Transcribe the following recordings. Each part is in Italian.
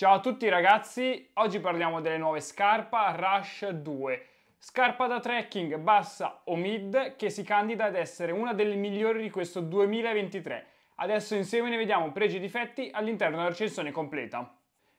Ciao a tutti ragazzi, oggi parliamo delle nuove scarpa Rush 2. Scarpa da trekking bassa o mid che si candida ad essere una delle migliori di questo 2023. Adesso insieme ne vediamo pregi e difetti all'interno della recensione completa.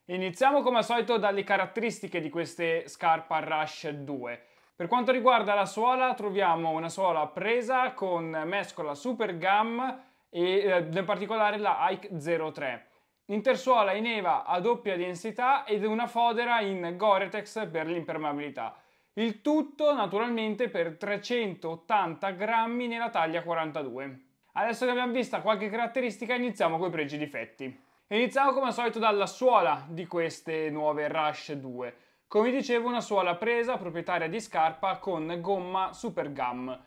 Iniziamo come al solito dalle caratteristiche di queste scarpa Rush 2. Per quanto riguarda la suola troviamo una suola presa con mescola Super Gum e eh, in particolare la Ike 03 intersuola in eva a doppia densità ed una fodera in Goretex per l'impermeabilità. Il tutto naturalmente per 380 grammi nella taglia 42. Adesso che abbiamo vista qualche caratteristica iniziamo con i pregi e difetti. Iniziamo come al solito dalla suola di queste nuove Rush 2. Come dicevo una suola presa proprietaria di scarpa con gomma Super Gum.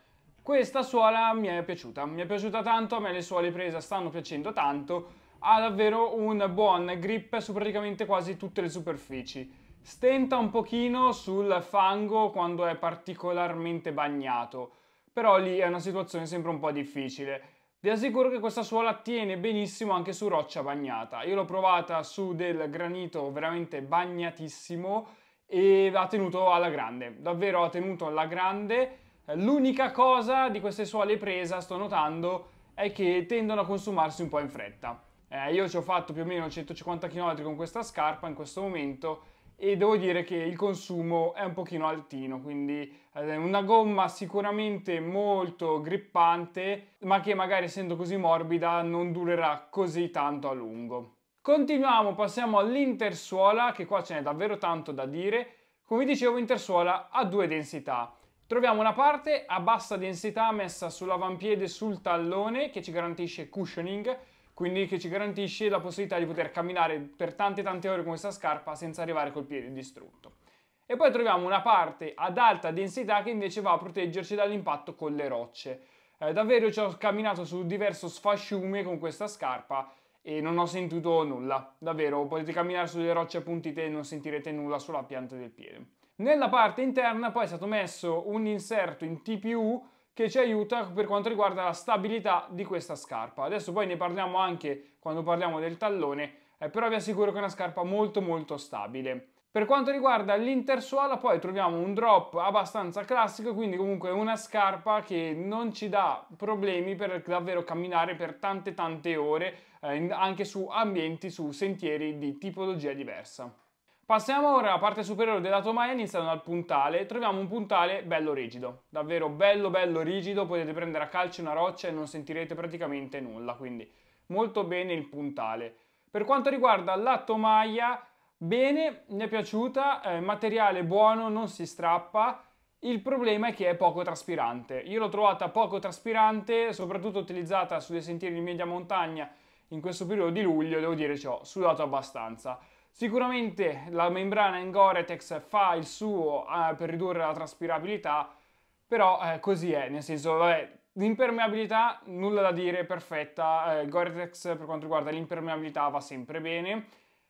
Questa suola mi è piaciuta, mi è piaciuta tanto, a me le suole presa stanno piacendo tanto ha davvero un buon grip su praticamente quasi tutte le superfici. Stenta un pochino sul fango quando è particolarmente bagnato, però lì è una situazione sempre un po' difficile. Vi assicuro che questa suola tiene benissimo anche su roccia bagnata. Io l'ho provata su del granito veramente bagnatissimo e ha tenuto alla grande, davvero ha tenuto alla grande. L'unica cosa di queste suole presa, sto notando, è che tendono a consumarsi un po' in fretta. Eh, io ci ho fatto più o meno 150 km con questa scarpa in questo momento e devo dire che il consumo è un pochino altino, quindi è eh, una gomma sicuramente molto grippante, ma che magari essendo così morbida non durerà così tanto a lungo. Continuiamo, passiamo all'intersuola, che qua ce n'è davvero tanto da dire. Come dicevo, intersuola ha due densità. Troviamo una parte a bassa densità messa sull'avampiede sul tallone che ci garantisce cushioning, quindi che ci garantisce la possibilità di poter camminare per tante tante ore con questa scarpa senza arrivare col piede distrutto. E poi troviamo una parte ad alta densità che invece va a proteggerci dall'impatto con le rocce. Eh, davvero ci ho camminato su diverso sfasciume con questa scarpa e non ho sentito nulla, davvero potete camminare sulle rocce appuntite e non sentirete nulla sulla pianta del piede. Nella parte interna poi è stato messo un inserto in TPU che ci aiuta per quanto riguarda la stabilità di questa scarpa. Adesso poi ne parliamo anche quando parliamo del tallone, eh, però vi assicuro che è una scarpa molto molto stabile. Per quanto riguarda l'intersuola poi troviamo un drop abbastanza classico, quindi comunque una scarpa che non ci dà problemi per davvero camminare per tante tante ore, eh, anche su ambienti, su sentieri di tipologia diversa. Passiamo ora alla parte superiore della tomaia, iniziando dal puntale. Troviamo un puntale bello rigido, davvero bello bello rigido, potete prendere a calcio una roccia e non sentirete praticamente nulla, quindi molto bene il puntale. Per quanto riguarda la tomaia, bene, mi è piaciuta, eh, materiale buono, non si strappa, il problema è che è poco traspirante. Io l'ho trovata poco traspirante, soprattutto utilizzata sulle sentieri di media montagna in questo periodo di luglio, devo dire ci ho sudato abbastanza. Sicuramente la membrana in Goretex fa il suo eh, per ridurre la traspirabilità, però eh, così è, nel senso, vabbè, l'impermeabilità nulla da dire, perfetta, eh, Goretex per quanto riguarda l'impermeabilità va sempre bene,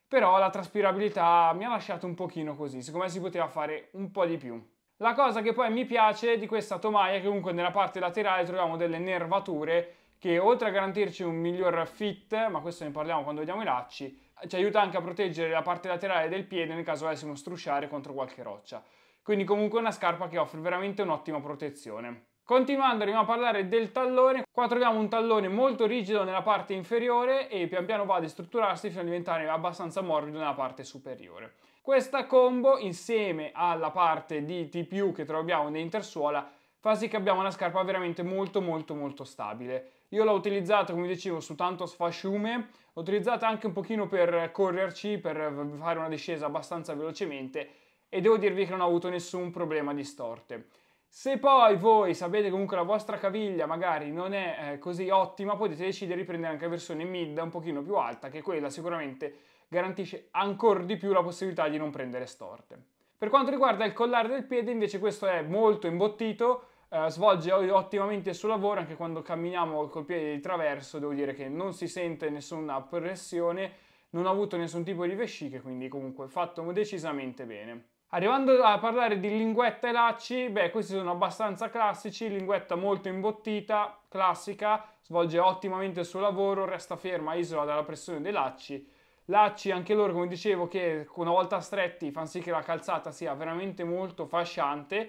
però la traspirabilità mi ha lasciato un pochino così, siccome si poteva fare un po' di più. La cosa che poi mi piace di questa tomaia è che comunque nella parte laterale troviamo delle nervature che oltre a garantirci un miglior fit, ma questo ne parliamo quando vediamo i lacci, ci aiuta anche a proteggere la parte laterale del piede nel caso avessimo strusciare contro qualche roccia. Quindi comunque una scarpa che offre veramente un'ottima protezione. Continuando andiamo a parlare del tallone, qua troviamo un tallone molto rigido nella parte inferiore e pian piano va a destrutturarsi fino a diventare abbastanza morbido nella parte superiore. Questa combo insieme alla parte di TPU che troviamo nell'intersuola fa sì che abbiamo una scarpa veramente molto molto molto stabile io l'ho utilizzato, come dicevo, su tanto sfasciume, l'ho utilizzata anche un pochino per correrci, per fare una discesa abbastanza velocemente e devo dirvi che non ho avuto nessun problema di storte. Se poi voi sapete comunque la vostra caviglia magari non è eh, così ottima, potete decidere di prendere anche la versione mid un pochino più alta, che quella sicuramente garantisce ancora di più la possibilità di non prendere storte. Per quanto riguarda il collare del piede invece questo è molto imbottito, eh, svolge ottimamente il suo lavoro anche quando camminiamo col piede di traverso, devo dire che non si sente nessuna pressione, non ha avuto nessun tipo di vesciche, quindi comunque fatto decisamente bene. Arrivando a parlare di linguetta e lacci, beh, questi sono abbastanza classici, linguetta molto imbottita, classica, svolge ottimamente il suo lavoro, resta ferma, isola dalla pressione dei lacci. Lacci, anche loro, come dicevo, che una volta stretti fanno sì che la calzata sia veramente molto fasciante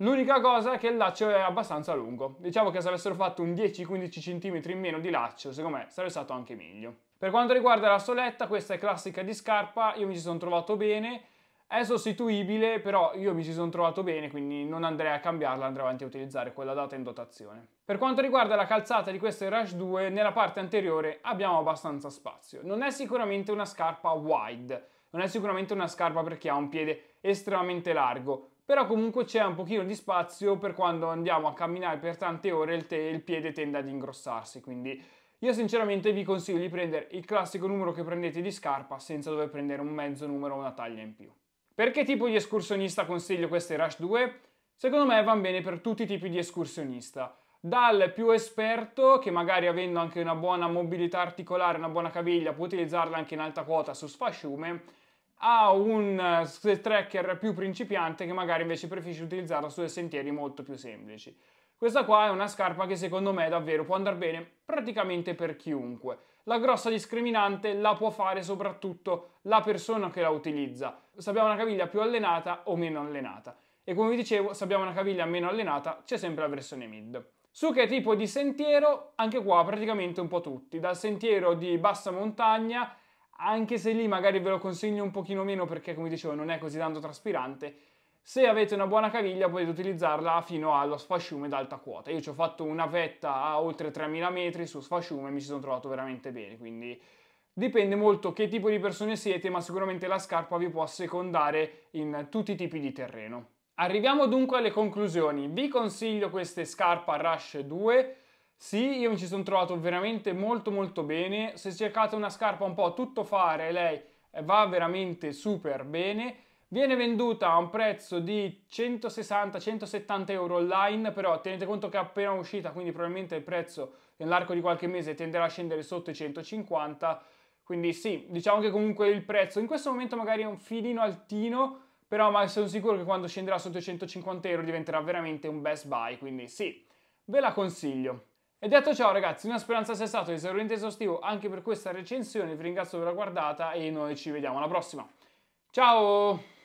L'unica cosa è che il laccio è abbastanza lungo. Diciamo che se avessero fatto un 10-15 cm in meno di laccio, secondo me sarebbe stato anche meglio. Per quanto riguarda la soletta, questa è classica di scarpa, io mi ci sono trovato bene. È sostituibile, però io mi ci sono trovato bene, quindi non andrei a cambiarla, andrei avanti a utilizzare quella data in dotazione. Per quanto riguarda la calzata di queste Rush 2, nella parte anteriore abbiamo abbastanza spazio. Non è sicuramente una scarpa wide, non è sicuramente una scarpa per chi ha un piede estremamente largo, però comunque c'è un pochino di spazio per quando andiamo a camminare per tante ore il, te- il piede tende ad ingrossarsi, quindi io sinceramente vi consiglio di prendere il classico numero che prendete di scarpa senza dover prendere un mezzo numero o una taglia in più. Per che tipo di escursionista consiglio queste Rush 2? Secondo me vanno bene per tutti i tipi di escursionista, dal più esperto che magari avendo anche una buona mobilità articolare, una buona caviglia può utilizzarla anche in alta quota su sfasciume, a un eh, tracker più principiante che magari invece preferisce utilizzarla su dei sentieri molto più semplici. Questa qua è una scarpa che secondo me davvero può andare bene praticamente per chiunque. La grossa discriminante la può fare soprattutto la persona che la utilizza, se abbiamo una caviglia più allenata o meno allenata. E come vi dicevo, se abbiamo una caviglia meno allenata c'è sempre la versione mid. Su che tipo di sentiero? Anche qua praticamente un po' tutti, dal sentiero di bassa montagna anche se lì magari ve lo consiglio un pochino meno perché come dicevo non è così tanto traspirante, se avete una buona caviglia potete utilizzarla fino allo sfasciume d'alta quota. Io ci ho fatto una vetta a oltre 3000 metri su sfasciume e mi ci sono trovato veramente bene, quindi dipende molto che tipo di persone siete, ma sicuramente la scarpa vi può secondare in tutti i tipi di terreno. Arriviamo dunque alle conclusioni. Vi consiglio queste scarpe Rush 2 sì, io mi ci sono trovato veramente molto molto bene. Se cercate una scarpa un po' a tutto fare, lei eh, va veramente super bene. Viene venduta a un prezzo di 160-170 euro online, però tenete conto che è appena uscita, quindi probabilmente il prezzo nell'arco di qualche mese tenderà a scendere sotto i 150. Quindi sì, diciamo che comunque il prezzo in questo momento magari è un filino altino, però ma sono sicuro che quando scenderà sotto i 150 euro diventerà veramente un best buy, quindi sì, ve la consiglio. E detto ciò ragazzi, una speranza sia stato esauriente esaustivo anche per questa recensione, vi ringrazio per la guardata e noi ci vediamo alla prossima. Ciao!